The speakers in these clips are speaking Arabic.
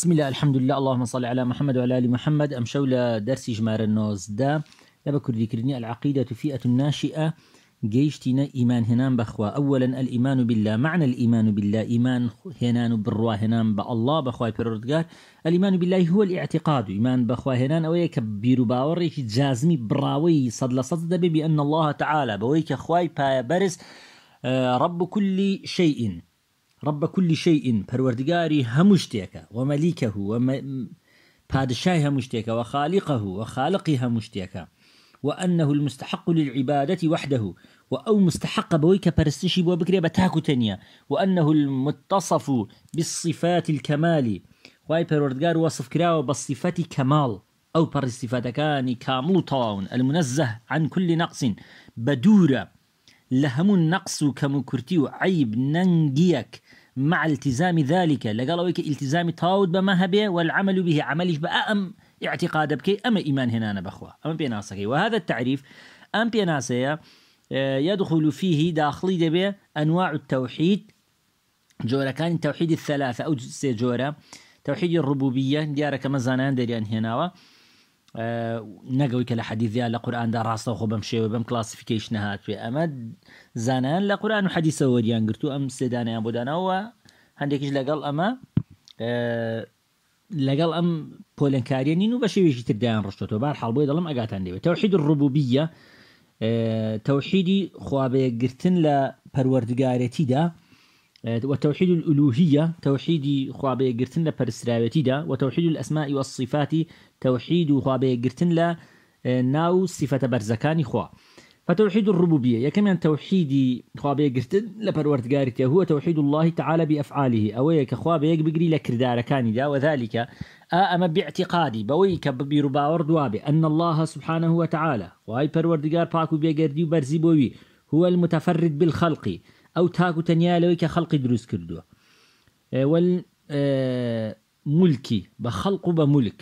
بسم الله الحمد لله اللهم صل على محمد وعلى ال محمد ام شولا درس جمار النوز دا لبا ذكرني العقيدة فئة ناشئة جيشتنا إيمان هنان بخوا أولا الإيمان بالله معنى الإيمان بالله إيمان هنان بروا هنان بالله بخوا بيرودغار الإيمان بالله هو الاعتقاد إيمان بخوا هنان أويك بيرو باوري جازمي براوي صد لصد بأن الله تعالى بويك خواي بايا آه، رب كل شيء رب كل شيء پروردگاری هەموو شتێکە ومەلیکە و پادشای هەموو و و وأنه المستحق للعبادة وحده وأو مستحق بويك برستشي بو بكري بتاكو تنيا وأنه المتصف بالصفات الكمال واي پروردگار وصف كراو بالصفات كمال أو بالصفات كان كامل طاون المنزه عن كل نقص بدورة لهم النقص كمكرتي وعيب ننجيك مع التزام ذلك لقال ويك التزام تاود بما هبه والعمل به عملش بقى أم اعتقاد بكي أم إيمان هنا أنا بخوا أم بيناسكي وهذا التعريف أم بيناسيا آه، يدخل فيه داخلي دبي أنواع التوحيد جورا كان التوحيد الثلاثة أو جورا توحيد الربوبية ديارة كما زانان دريان هناوة نەگەوی کە لە حەدیزیا لە قورآاندا ڕاستە خۆ بەم شێوە بەم کلاسیفیکیش نەهاتوێ ئەمە زانان لە قورآان و حەدیسە وەریان گرتو ئەم سێدانیان بۆدانەوە هەندێکیش لەگەڵ ئەمە لەگەڵ ئەم پۆلنکاریە نین و بە شێوێکی تردایان ڕشتەوە بار حڵبۆی دەڵم ئەگاتان دەوێت تەوحید ڕبوبیە تەوحیدی خوابەیەگرتن لە پەروەردگارەتیدا آه، وتوحيد الألوهية توحيد خوابه قرتن لبرسراوتي دا وتوحيد الأسماء والصفات توحيد خوابه قرتن آه، ناو صفة برزكاني خوا فتوحيد الربوبية يا كمان توحيد خوابه قرتن لبروردقارتي هو توحيد الله تعالى بأفعاله أو كخوابه يقبقري لكرداركان دا وذلك آه، أما باعتقادي بويك ببيرباور وردوابي أن الله سبحانه وتعالى وهي بروردقار باكو بيقردي وبرزي بوي هو المتفرد بالخلق ئەو تاکو تەنیا لەوەی کە خەڵقی دروست کردووە ملکی بە خەڵق و بە ملک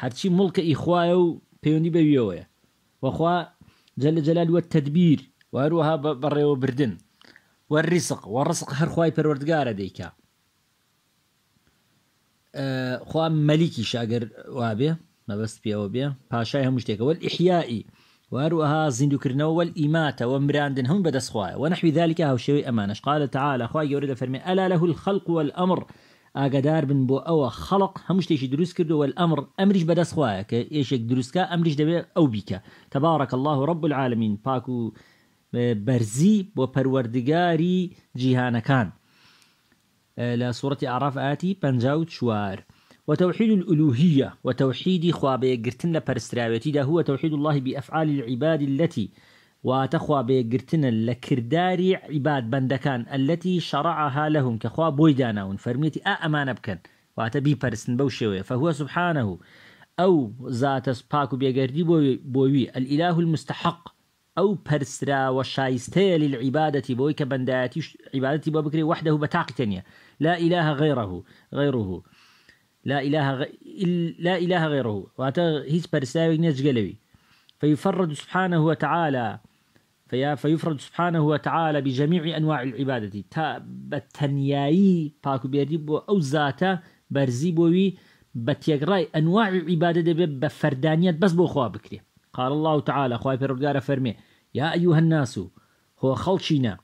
هەرچی ملکە ئیخواە و پەیوەندی بەویەوەیە وەخوا جل جلال وە تدبیر وروها بەڕێوە بردن وەریسق وەڕسق هەرخوای پەروەردگارە دەیکا خوا مەلیکی شاگەر وابێ مەبەست پێوە بێ پاشای هەموو شتێکەوە ئیحیایی وهروها زندوكرنا والإماتة ومراندن هم بدس خواه ونحو ذلك هو شوي أمانش قال تعالى خواه يورد فرمي ألا له الخلق والأمر ئاگادار بن بو أو خلق همش شتێکی دروس كردو والأمر أمرش بدس خوایە کە دروس كا أمرش دبي أو بيكا تبارك الله رب العالمين باكو آه، برزي و بەرزی كان پەروەردگاری جیهانەکان آه، لە سوەتی عراف ئاتی وتوحيد الألوهية وتوحيد خوابه قرتن لبرستراويتي ده هو توحيد الله بأفعال العباد التي واتخوا بقرتن لكرداري عباد بندكان التي شرعها لهم كخوا بويدانا فرميتي أأمان بكن واتبي برسن بوشوي فهو سبحانه أو ذات سباكو بيقردي بوي, الإله المستحق أو برسرا وشايستي للعبادة بويك كبنداتي عبادتي بوبكري وحده بتاقتنيا لا إله غيره غيره لا إله غ... لا إله غيره وأتى هيس برساوي نج قلبي فيفرد سبحانه وتعالى فيا فيفرد سبحانه وتعالى بجميع أنواع العبادة تا بتنياي باكو بيريب أو ذاته برزيبوي بتيقراي أنواع العبادة بفردانيات بس بو خواب بكري قال الله تعالى خواهي فرودقارة فرمي يا أيها الناس هو خلشينا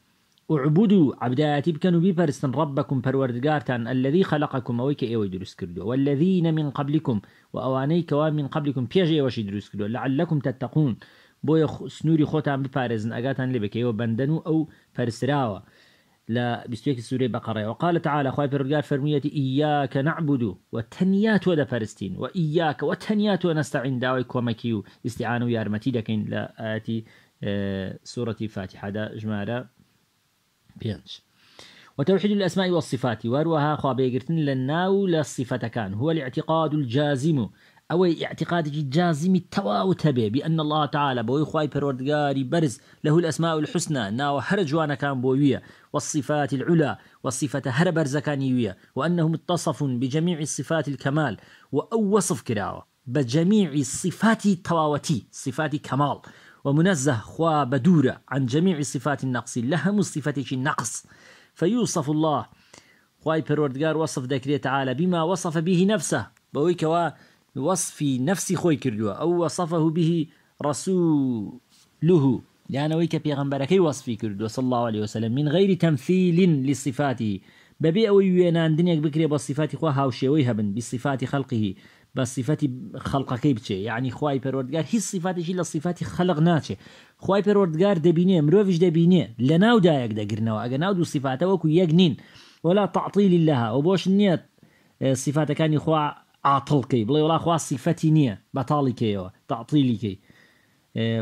اعبدوا عبداتی بكنو و ربكم ڕبکم الذي خلقكم اويك ايوي دروس كردو والذين من قبلكم واوانيك ومن قبلكم پێش ئێوەشی دروس كردو لعلكم تتقون بو سنووری خۆتان بپارێزن ئەگاتان لێ إيوه بکەیەوە بەندەن و ئەو پەرسراوە لە بستێکی سوورەی بەقڕێ وقالە تعاالە خی پرگار فەرمیەتی ئیاکە نعبدو و تەنیا تۆ دەپەرستین و ئیاکەوە تەنیا تۆ نەستەعین داوای کۆمەکی و ئیسیعان و یارمەتی دەکەین بيانش وتوحيد الأسماء والصفات واروها خوابي قرتن الصفات كان هو الاعتقاد الجازم أو اعتقاد جازم التواوت تبي بأن الله تعالى بوي خواي بروردقاري برز له الأسماء الحسنى ناو هرجوانا كان بوية والصفات العلا والصفة هر يويا وأنه متصف بجميع الصفات الكمال وأو وصف كراوة بجميع الصفات التواوتي صفات كمال ومنزه خوا بدورة عن جميع صفات النقص لهم صفتك النقص فيوصف الله خواي پروردگار وصف ذكري تعالى بما وصف به نفسه بويك وصف نفسي خوي كردوا أو وصفه به رسوله لأنه كي وصفي كردوا صلى الله عليه وسلم من غير تمثيل لصفاته بەبێ ئەوەی وێناندنێک بکرێ بە صفاتی خوا هاوشێوەی بن بصفات خلقه كيبتشي يعني خواي بيرورد قال هي الصفات جيل الصفات خلق ناتشي خواي بيرورد قال پەروەردگار مروفش مرۆڤش لناو لە ناودایەک دەگرنەوە ئەگە ناو دوو سیفاتەوەکو یەک نین ولا لها وبوش و بۆش كان يخوا عطل كي بلا وڵا خوا سیفەتی نییە تعطيل كي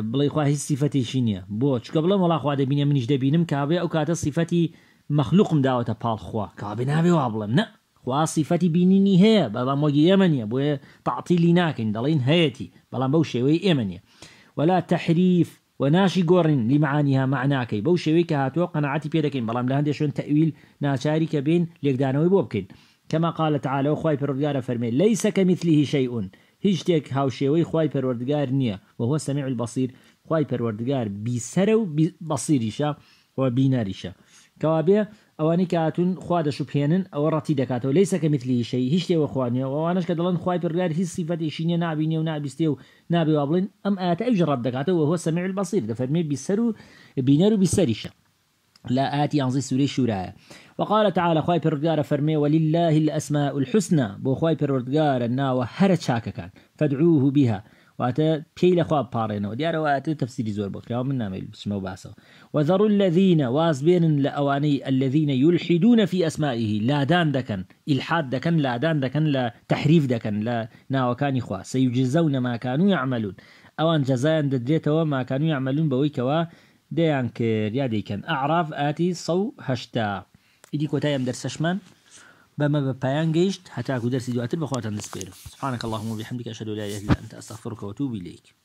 بلا خوا هي سیفەتێکی شينيه بوش قبل بڵم وڵا خوا دەبینە منش دبينم كابي او كاتا سیفەتی مخلوق داوەتە بالخوا كابي نابي وابلم نأ وصفتي بنيني هي بلا موجي يمنية بو تعطيلي ناكن دلين هيتي بلا بو شوي يمنية ولا تحريف وناشي قرن لمعانيها معناك بو شوي كهاتو قناعتي بيدكين بلا ملاهندي شون تأويل ناشارك بين ليقدانوي بوبكين كما قال تعالى وخواي بردقارة فرمي ليس كمثله شيء هجتك هاو شوي خواي بردقار نيا وهو السميع البصير خواي بردقار بسرو بصيريشا وبيناريشا كوابيه ئەوانەی کاتون خوا دەشوپێنن ئەوە ڕەتی دەکاتەوە لیسەکە مثلی شەی هیچ شتێوە خوانیەوە ئەوانش کە دەڵن خخوای پرگار هیچ سیفەتیشینە نبینێ و نابستێ و نابێوا بڵین ئەم ئاتە ئەوژ ڕەت دەکاتەوە هۆ سەمیل بەسیر دەفەرمێ بیسەر و بینەر و بیسەریشە لا آتي أنزي سوري شورا وقال تعالى خواي بردقارة فرمي ولله الأسماء الحسنى بو خواي بردقارة ناوة وهر تشاكا كان فادعوه بها واتە پێی لەخوا پاڕێنەوە دیارەوەاتە تەفسیری زۆر بکراوە من نامێت بچمە باسەوە وەذڕون الذيە واز بێنن لە ئەوانەی الذيە یولحیدونە فی ئەسمائیهی لادان دەکەن ئیلحات دەکەن لادان دەکەن لە تحریف دەکەن لە ناوەکانی خوا سەیجزە و نەماکانوی عملون ئەوان جەزایان دەدرێتەوە ماکانوی عملون بەوەی کەەوە دەیان کرد یا دەیکەن ئاعراف ئاتی سەهشتا ئیدی کۆتایم دەرسەشمان؟ بما ببيان جيشت حتى أكو درسي دواتر بخواتن نسبيرو سبحانك اللهم وبحمدك أشهد أن لا إله إلا أنت أستغفرك وأتوب إليك